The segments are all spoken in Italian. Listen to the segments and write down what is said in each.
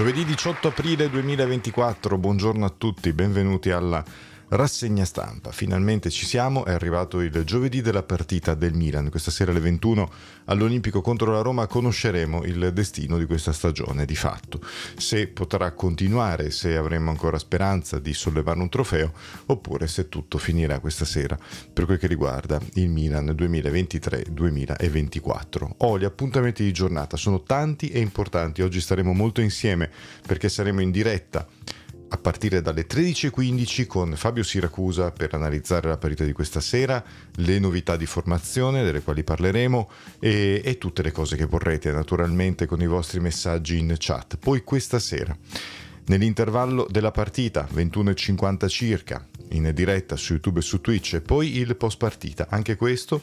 Giovedì 18 aprile 2024, buongiorno a tutti, benvenuti alla Rassegna stampa, finalmente ci siamo, è arrivato il giovedì della partita del Milan. Questa sera alle 21 all'Olimpico contro la Roma conosceremo il destino di questa stagione di fatto. Se potrà continuare, se avremo ancora speranza di sollevare un trofeo, oppure se tutto finirà questa sera per quel che riguarda il Milan 2023-2024. oh, gli appuntamenti di giornata, sono tanti e importanti. Oggi staremo molto insieme perché saremo in diretta a partire dalle 13.15 con Fabio Siracusa per analizzare la partita di questa sera, le novità di formazione delle quali parleremo e, e tutte le cose che vorrete naturalmente con i vostri messaggi in chat. Poi questa sera. Nell'intervallo della partita, 21.50 circa, in diretta su YouTube e su Twitch e poi il post partita, anche questo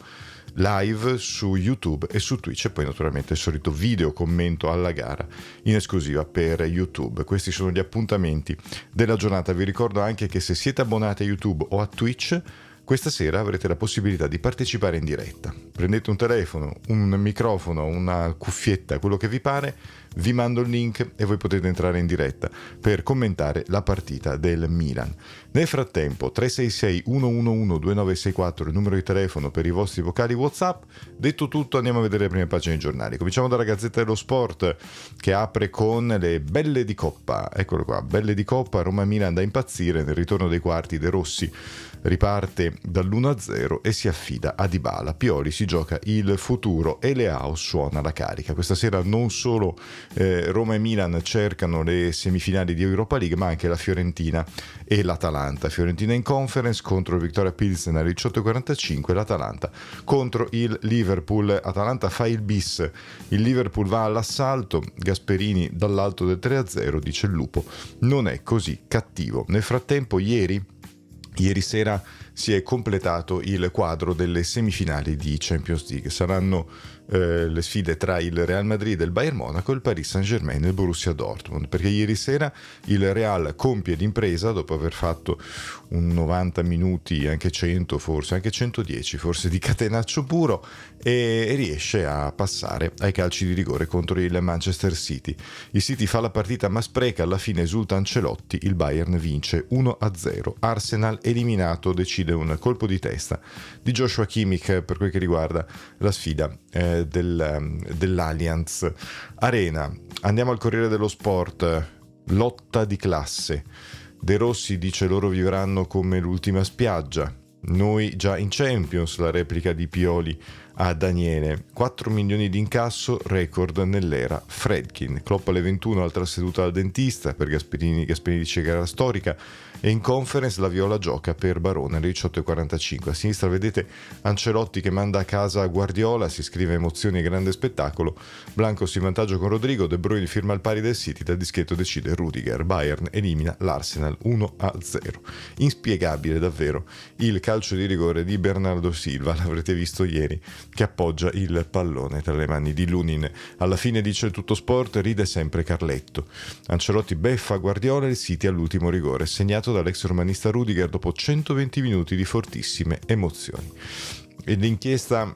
live su YouTube e su Twitch e poi naturalmente il solito video commento alla gara in esclusiva per YouTube. Questi sono gli appuntamenti della giornata. Vi ricordo anche che se siete abbonati a YouTube o a Twitch questa sera avrete la possibilità di partecipare in diretta. Prendete un telefono, un microfono, una cuffietta, quello che vi pare vi mando il link e voi potete entrare in diretta per commentare la partita del Milan. Nel frattempo 366 111 2964 il numero di telefono per i vostri vocali Whatsapp. Detto tutto andiamo a vedere le prime pagine dei giornali. Cominciamo dalla Gazzetta dello Sport che apre con le belle di Coppa. Eccolo qua, belle di Coppa, Roma-Milan da impazzire nel ritorno dei quarti De Rossi riparte dall'1-0 e si affida a Dybala. Pioli si gioca il futuro e Leao suona la carica. Questa sera non solo eh, Roma e Milan cercano le semifinali di Europa League, ma anche la Fiorentina e l'Atalanta. Fiorentina in conference contro il Victoria Pilsen alle 18.45, l'Atalanta contro il Liverpool. Atalanta fa il bis, il Liverpool va all'assalto, Gasperini dall'alto del 3-0 dice il Lupo, non è così cattivo. Nel frattempo ieri, ieri sera si è completato il quadro delle semifinali di Champions League. Saranno eh, le sfide tra il Real Madrid e il Bayern Monaco, il Paris Saint-Germain e il Borussia Dortmund, perché ieri sera il Real compie l'impresa dopo aver fatto un 90 minuti, anche 100 forse, anche 110 forse di catenaccio puro e riesce a passare ai calci di rigore contro il Manchester City. Il City fa la partita ma spreca, alla fine esulta Ancelotti, il Bayern vince 1-0, Arsenal eliminato, decide un colpo di testa di Joshua Kimmich per quel che riguarda la sfida. Eh, eh, del, dell'Allianz Arena. Andiamo al Corriere dello Sport, lotta di classe. De Rossi dice loro vivranno come l'ultima spiaggia. Noi già in Champions, la replica di Pioli a Daniele. 4 milioni di incasso, record nell'era Fredkin. Cloppa alle 21, altra seduta al dentista per Gasperini. Gasperini dice che era storica e in conference la Viola gioca per Barone alle 18.45. A sinistra vedete Ancelotti che manda a casa Guardiola, si scrive emozioni e grande spettacolo, Blanco si vantaggio con Rodrigo, De Bruyne firma al pari del City, dal dischetto decide Rudiger, Bayern elimina l'Arsenal 1-0. Inspiegabile davvero il calcio di rigore di Bernardo Silva, l'avrete visto ieri, che appoggia il pallone tra le mani di Lunin. Alla fine dice tutto sport, ride sempre Carletto. Ancelotti beffa Guardiola e il City all'ultimo rigore, segnato premiato dall'ex romanista Rudiger dopo 120 minuti di fortissime emozioni. E l'inchiesta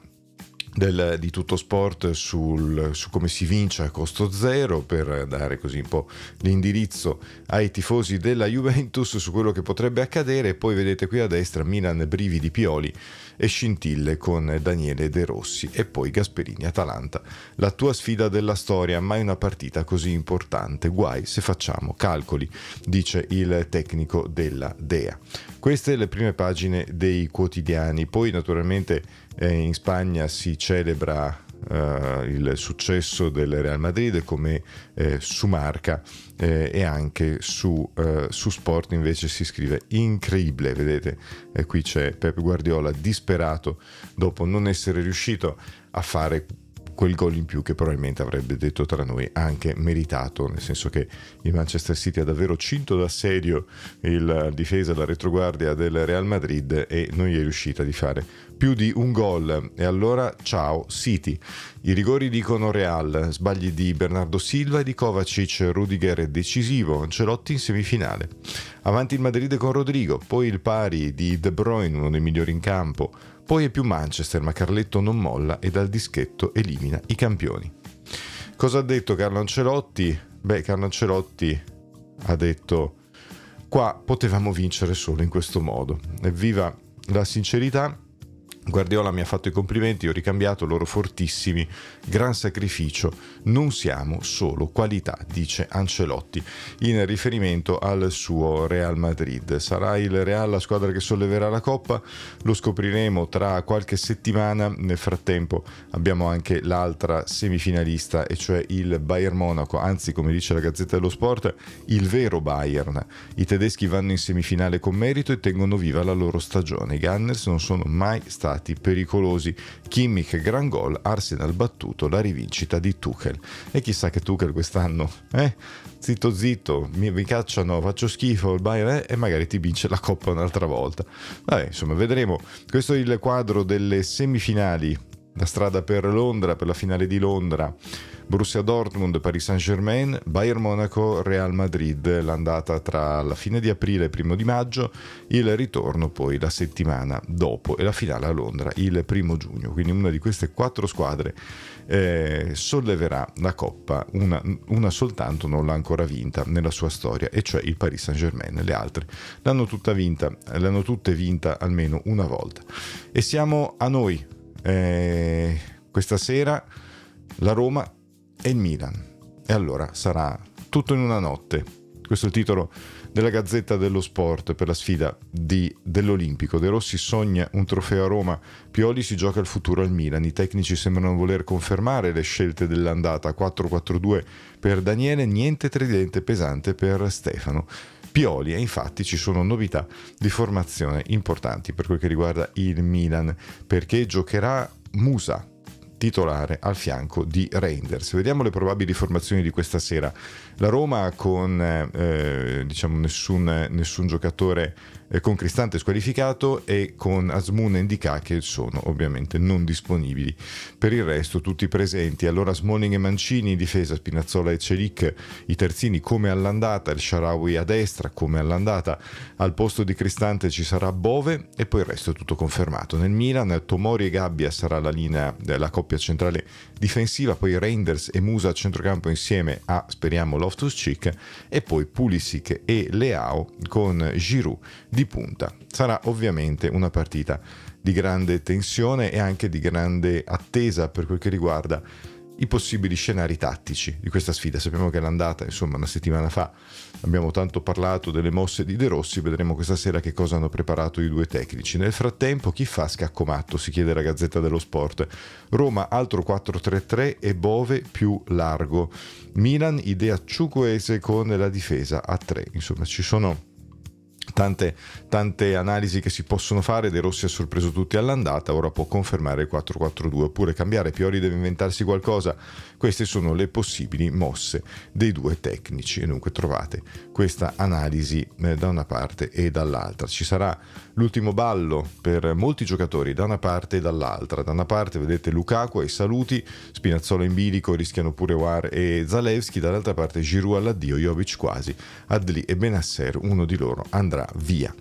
del, di tutto sport sul, su come si vince a costo zero per dare così un po' l'indirizzo ai tifosi della Juventus su quello che potrebbe accadere e poi vedete qui a destra Milan Brivi di Pioli e Scintille con Daniele De Rossi e poi Gasperini Atalanta la tua sfida della storia mai una partita così importante guai se facciamo calcoli dice il tecnico della Dea queste le prime pagine dei quotidiani poi naturalmente in Spagna si celebra Uh, il successo del Real Madrid come eh, su marca eh, e anche su, uh, su, sport invece si scrive incredibile vedete eh, qui c'è Pep Guardiola disperato dopo non essere riuscito a fare quel gol in più che probabilmente avrebbe detto tra noi anche meritato, nel senso che il Manchester City ha davvero cinto d'assedio la difesa, la retroguardia del Real Madrid e non gli è riuscita di fare più di un gol. E allora ciao City. I rigori dicono Real, sbagli di Bernardo Silva e di Kovacic, Rudiger è decisivo, Ancelotti in semifinale. Avanti il Madrid con Rodrigo, poi il pari di De Bruyne, uno dei migliori in campo, poi è più Manchester, ma Carletto non molla e dal dischetto elimina i campioni. Cosa ha detto Carlo Ancelotti? Beh, Carlo Ancelotti ha detto qua potevamo vincere solo in questo modo. Evviva la sincerità Guardiola mi ha fatto i complimenti, ho ricambiato loro fortissimi, gran sacrificio, non siamo solo qualità, dice Ancelotti, in riferimento al suo Real Madrid. Sarà il Real la squadra che solleverà la Coppa? Lo scopriremo tra qualche settimana, nel frattempo abbiamo anche l'altra semifinalista, e cioè il Bayern Monaco, anzi come dice la Gazzetta dello Sport, il vero Bayern. I tedeschi vanno in semifinale con merito e tengono viva la loro stagione, i Gunners non sono mai stati risultati pericolosi. Kimmich gran gol, Arsenal battuto, la rivincita di Tuchel. E chissà che Tuchel quest'anno, eh? Zitto zitto, mi, mi cacciano, faccio schifo, il Bayern eh? e magari ti vince la Coppa un'altra volta. Vabbè, insomma, vedremo. Questo è il quadro delle semifinali la strada per Londra, per la finale di Londra, Borussia Dortmund, Paris Saint-Germain, Bayern Monaco, Real Madrid, l'andata tra la fine di aprile e primo di maggio, il ritorno poi la settimana dopo e la finale a Londra il primo giugno. Quindi una di queste quattro squadre eh, solleverà la Coppa, una, una soltanto non l'ha ancora vinta nella sua storia, e cioè il Paris Saint-Germain, le altre l'hanno tutta vinta, l'hanno tutte vinta almeno una volta. E siamo a noi eh, questa sera la Roma e il Milan. E allora sarà tutto in una notte. Questo è il titolo della Gazzetta dello Sport per la sfida di, dell'Olimpico. De Rossi sogna un trofeo a Roma, Pioli si gioca il futuro al Milan. I tecnici sembrano voler confermare le scelte dell'andata 4-4-2 per Daniele, niente tridente pesante per Stefano. Pioli e infatti ci sono novità di formazione importanti per quel che riguarda il Milan perché giocherà Musa titolare al fianco di Reinders. Vediamo le probabili formazioni di questa sera. La Roma con eh, eh diciamo nessun, nessun giocatore eh, con Cristante squalificato e con Asmun e Indica che sono ovviamente non disponibili. Per il resto tutti presenti, allora Smalling e Mancini in difesa, Spinazzola e Celic, i terzini come all'andata, il Sharawi a destra come all'andata, al posto di Cristante ci sarà Bove e poi il resto è tutto confermato. Nel Milan Tomori e Gabbia sarà la linea della coppia centrale difensiva, poi Reinders e Musa a centrocampo insieme a, speriamo, Loftus-Cheek e poi Pulisic e Leao con Giroud di di punta. Sarà ovviamente una partita di grande tensione e anche di grande attesa per quel che riguarda i possibili scenari tattici di questa sfida. Sappiamo che l'andata, insomma, una settimana fa abbiamo tanto parlato delle mosse di De Rossi, vedremo questa sera che cosa hanno preparato i due tecnici. Nel frattempo chi fa scaccomatto? Si chiede la Gazzetta dello Sport. Roma altro 4-3-3 e Bove più largo. Milan idea ciucoese con la difesa a 3. Insomma, ci sono Tante, tante, analisi che si possono fare, De Rossi ha sorpreso tutti all'andata, ora può confermare il 4-4-2 oppure cambiare, Piori deve inventarsi qualcosa, queste sono le possibili mosse dei due tecnici e dunque trovate questa analisi eh, da una parte e dall'altra. Ci sarà l'ultimo ballo per molti giocatori da una parte e dall'altra, da una parte vedete Lukaku ai saluti, Spinazzola in bilico, rischiano pure War e Zalewski, dall'altra parte Giroud all'addio, Jovic quasi, Adli e Benasser, uno di loro andrà andrà via.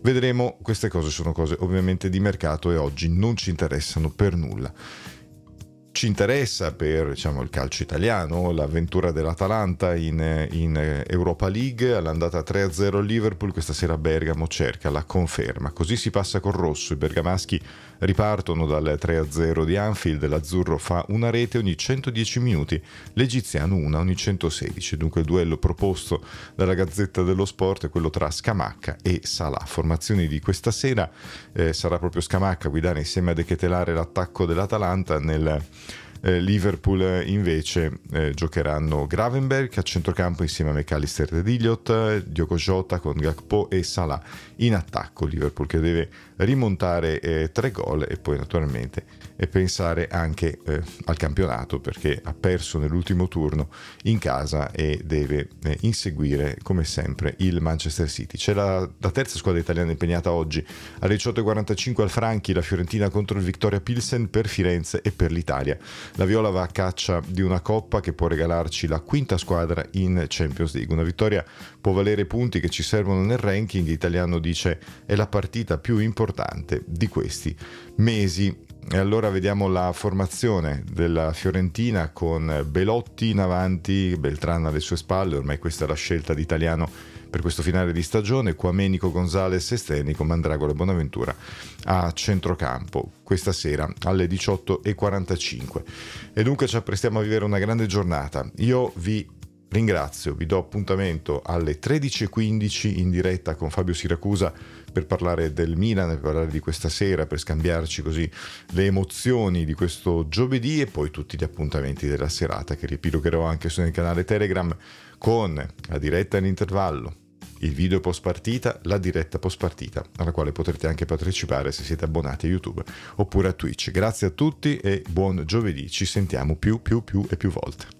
Vedremo, queste cose sono cose ovviamente di mercato e oggi non ci interessano per nulla ci interessa per diciamo, il calcio italiano, l'avventura dell'Atalanta in, in Europa League, all'andata 3-0 Liverpool, questa sera Bergamo cerca la conferma. Così si passa col rosso, i bergamaschi ripartono dal 3-0 di Anfield, l'azzurro fa una rete ogni 110 minuti, l'egiziano una ogni 116, dunque il duello proposto dalla Gazzetta dello Sport è quello tra Scamacca e Salah. Formazioni di questa sera eh, sarà proprio Scamacca a guidare insieme a Dechetelare l'attacco dell'Atalanta nel eh, Liverpool eh, invece eh, giocheranno Gravenberg a centrocampo insieme a McAllister ed Elliott, eh, Diogo Jota con Gakpo e Salah in attacco Liverpool che deve rimontare eh, tre gol e poi naturalmente eh, pensare anche al campionato perché ha perso nell'ultimo turno in casa e deve inseguire come sempre il Manchester City. C'è la, la terza squadra italiana impegnata oggi alle 18.45 al Franchi, la Fiorentina contro il Vittoria Pilsen per Firenze e per l'Italia. La Viola va a caccia di una coppa che può regalarci la quinta squadra in Champions League. Una vittoria può valere punti che ci servono nel ranking. L'italiano dice è la partita più importante di questi mesi. E allora vediamo la formazione della Fiorentina con Belotti in avanti, Beltran alle sue spalle, ormai questa è la scelta di italiano per questo finale di stagione, Quamenico, Gonzales e Stenico, Mandragola e Bonaventura a centrocampo questa sera alle 18.45. E dunque ci apprestiamo a vivere una grande giornata. Io vi Ringrazio, vi do appuntamento alle 13.15 in diretta con Fabio Siracusa per parlare del Milan, per parlare di questa sera, per scambiarci così le emozioni di questo giovedì e poi tutti gli appuntamenti della serata che riepilogherò anche sul canale Telegram con la diretta all'intervallo, il video post partita, la diretta post partita, alla quale potrete anche partecipare se siete abbonati a YouTube oppure a Twitch. Grazie a tutti e buon giovedì, ci sentiamo più, più, più e più volte.